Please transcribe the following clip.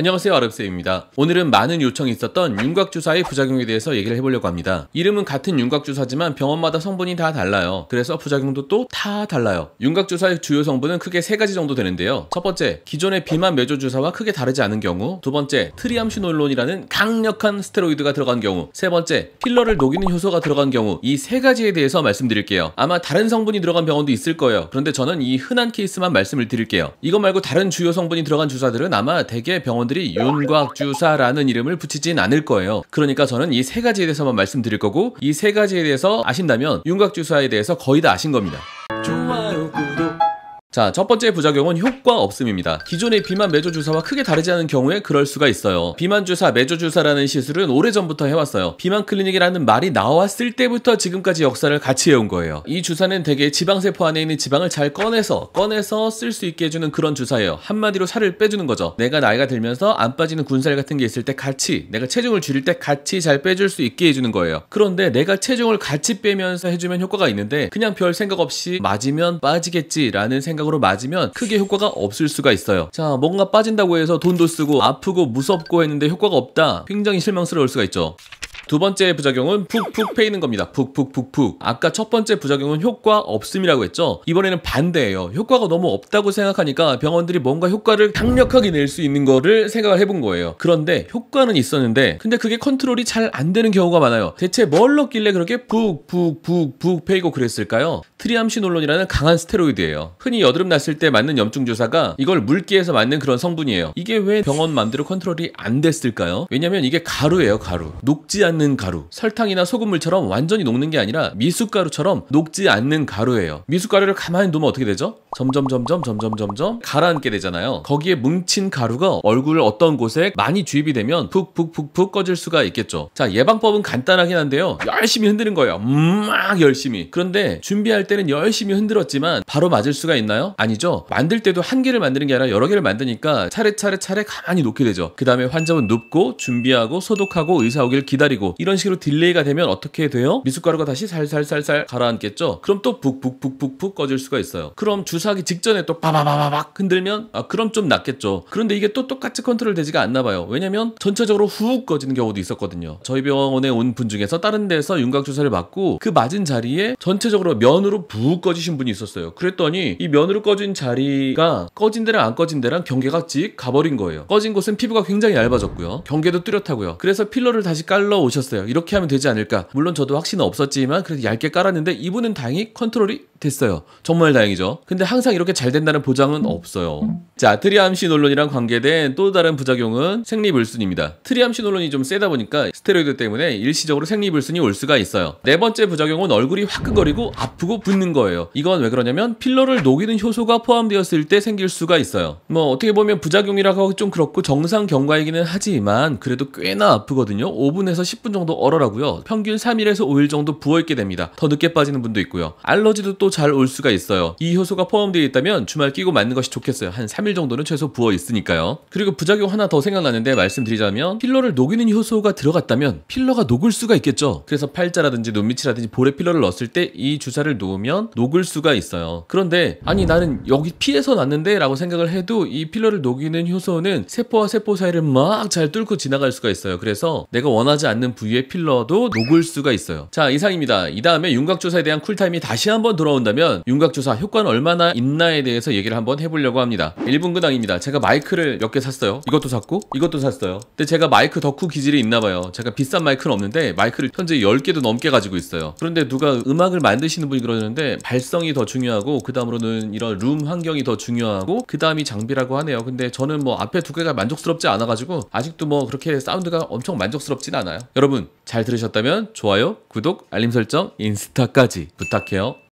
안녕하세요 아름쌤입니다. 오늘은 많은 요청이 있었던 윤곽주사의 부작용에 대해서 얘기를 해보려고 합니다. 이름은 같은 윤곽주사지만 병원마다 성분이 다 달라요. 그래서 부작용도 또 다 달라요. 윤곽주사의 주요 성분은 크게 세 가지 정도 되는데요. 첫 번째, 기존의 비만 매조 주사와 크게 다르지 않은 경우. 두 번째, 트리암시놀론이라는 강력한 스테로이드가 들어간 경우. 세 번째, 필러를 녹이는 효소가 들어간 경우. 이 세 가지에 대해서 말씀드릴게요. 아마 다른 성분이 들어간 병원도 있을 거예요. 그런데 저는 이 흔한 케이스만 말씀을 드릴게요. 이거 말고 다른 주요 성분이 들어간 주사들은 아마 대개 병원 사람들이 윤곽주사라는 이름을 붙이진 않을 거예요. 그러니까 저는 이 세 가지에 대해서만 말씀드릴 거고 이 세 가지에 대해서 아신다면 윤곽주사에 대해서 거의 다 아신 겁니다. 좋아요, 자, 첫 번째 부작용은 효과 없음입니다. 기존의 비만 매조 주사와 크게 다르지 않은 경우에 그럴 수가 있어요. 비만 주사, 매조 주사라는 시술은 오래전부터 해왔어요. 비만 클리닉이라는 말이 나왔을 때부터 지금까지 역사를 같이 해온 거예요. 이 주사는 대개 지방세포 안에 있는 지방을 잘 꺼내서, 꺼내서 쓸 수 있게 해주는 그런 주사예요. 한마디로 살을 빼주는 거죠. 내가 나이가 들면서 안 빠지는 군살 같은 게 있을 때 같이, 내가 체중을 줄일 때 같이 잘 빼줄 수 있게 해주는 거예요. 그런데 내가 체중을 같이 빼면서 해주면 효과가 있는데, 그냥 별 생각 없이 맞으면 빠지겠지라는 생각 생각으로 맞으면 크게 효과가 없을 수가 있어요. 자, 뭔가 빠진다고 해서 돈도 쓰고 아프고 무섭고 했는데 효과가 없다. 굉장히 실망스러울 수가 있죠. 두 번째 부작용은 푹푹 패이는 겁니다. 푹푹푹푹. 아까 첫 번째 부작용은 효과 없음이라고 했죠. 이번에는 반대예요. 효과가 너무 없다고 생각하니까 병원들이 뭔가 효과를 강력하게 낼 수 있는 거를 생각을 해본 거예요. 그런데 효과는 있었는데 근데 그게 컨트롤이 잘 안 되는 경우가 많아요. 대체 뭘 넣길래 그렇게 푹푹푹푹 패이고 그랬을까요? 트리암시놀론이라는 강한 스테로이드예요. 흔히 여드름 났을 때 맞는 염증 주사가 이걸 물기에서 맞는 그런 성분이에요. 이게 왜 병원 만대로 컨트롤이 안 됐을까요? 왜냐면 이게 가루예요, 가루. 녹지 않는 녹는 가루. 설탕이나 소금물처럼 완전히 녹는 게 아니라 미숫가루처럼 녹지 않는 가루예요. 미숫가루를 가만히 놓으면 어떻게 되죠? 점점 점점 점점 점점 가라앉게 되잖아요. 거기에 뭉친 가루가 얼굴 어떤 곳에 많이 주입이 되면 푹푹푹푹 꺼질 수가 있겠죠. 자 예방법은 간단하긴 한데요. 열심히 흔드는 거예요. 막 열심히. 그런데 준비할 때는 열심히 흔들었지만 바로 맞을 수가 있나요? 아니죠. 만들 때도 한 개를 만드는 게 아니라 여러 개를 만드니까 차례차례 차례 가만히 놓게 되죠. 그 다음에 환자분 눕고 준비하고 소독하고 의사 오기를 기다리고 이런 식으로 딜레이가 되면 어떻게 돼요? 미숫가루가 다시 살살살살 가라앉겠죠. 그럼 또 북북북북북 꺼질 수가 있어요. 그럼 주 주사하기 직전에 또 빠바바바박 흔들면 아 그럼 좀 낫겠죠. 그런데 이게 또 똑같이 컨트롤 되지가 않나 봐요. 왜냐면 전체적으로 후욱 꺼지는 경우도 있었거든요. 저희 병원에 온 분 중에서 다른 데서 윤곽 주사를 맞고 그 맞은 자리에 전체적으로 면으로 부욱 꺼지신 분이 있었어요. 그랬더니 이 면으로 꺼진 자리가 꺼진 데랑 안 꺼진 데랑 경계가 찍 가버린 거예요. 꺼진 곳은 피부가 굉장히 얇아졌고요. 경계도 뚜렷하고요. 그래서 필러를 다시 깔러 오셨어요. 이렇게 하면 되지 않을까. 물론 저도 확신은 없었지만 그래도 얇게 깔았는데 이분은 다행히 컨트롤이 됐어요. 정말 다행이죠. 근데 항상 이렇게 잘 된다는 보장은 없어요. 자, 트리암시 논론이랑 관계된 또 다른 부작용은 생리불순입니다. 트리암시 논론이 좀 세다 보니까 스테로이드 때문에 일시적으로 생리불순이 올 수가 있어요. 네 번째 부작용은 얼굴이 화끈거리고 아프고 붓는 거예요. 이건 왜 그러냐면 필러를 녹이는 효소가 포함되었을 때 생길 수가 있어요. 뭐 어떻게 보면 부작용이라고 좀 그렇고 정상 경과이기는 하지만 그래도 꽤나 아프거든요. 5분에서 10분 정도 얼어라고요. 평균 3일에서 5일 정도 부어있게 됩니다. 더 늦게 빠지는 분도 있고요. 알러지도 또 잘올 수가 있어요. 이 효소가 포함되어 있다면 주말 끼고 맞는 것이 좋겠어요. 한 3일 정도는 최소 부어 있으니까요. 그리고 부작용 하나 더 생각나는데 말씀드리자면 필러를 녹이는 효소가 들어갔다면 필러가 녹을 수가 있겠죠. 그래서 팔자라든지 눈밑이라든지 볼에 필러를 넣었을 때 이 주사를 놓으면 녹을 수가 있어요. 그런데 아니 나는 여기 피에서 났는데 라고 생각을 해도 이 필러를 녹이는 효소는 세포와 세포 사이를 막 잘 뚫고 지나갈 수가 있어요. 그래서 내가 원하지 않는 부위의 필러도 녹을 수가 있어요. 자 이상입니다. 이 다음에 윤곽 조사에 대한 쿨타임이 다시 한번 돌아온 나다면 윤곽조사 효과는 얼마나 있나에 대해서 얘기를 한번 해보려고 합니다. 1분 근황입니다. 제가 마이크를 몇 개 샀어요. 이것도 샀고 이것도 샀어요. 근데 제가 마이크 덕후 기질이 있나봐요. 제가 비싼 마이크는 없는데 마이크를 현재 10개도 넘게 가지고 있어요. 그런데 누가 음악을 만드시는 분이 그러는데 발성이 더 중요하고 그 다음으로는 이런 룸 환경이 더 중요하고 그 다음이 장비라고 하네요. 근데 저는 뭐 앞에 두 개가 만족스럽지 않아가지고 아직도 뭐 그렇게 사운드가 엄청 만족스럽진 않아요. 여러분 잘 들으셨다면 좋아요, 구독, 알림 설정, 인스타까지 부탁해요.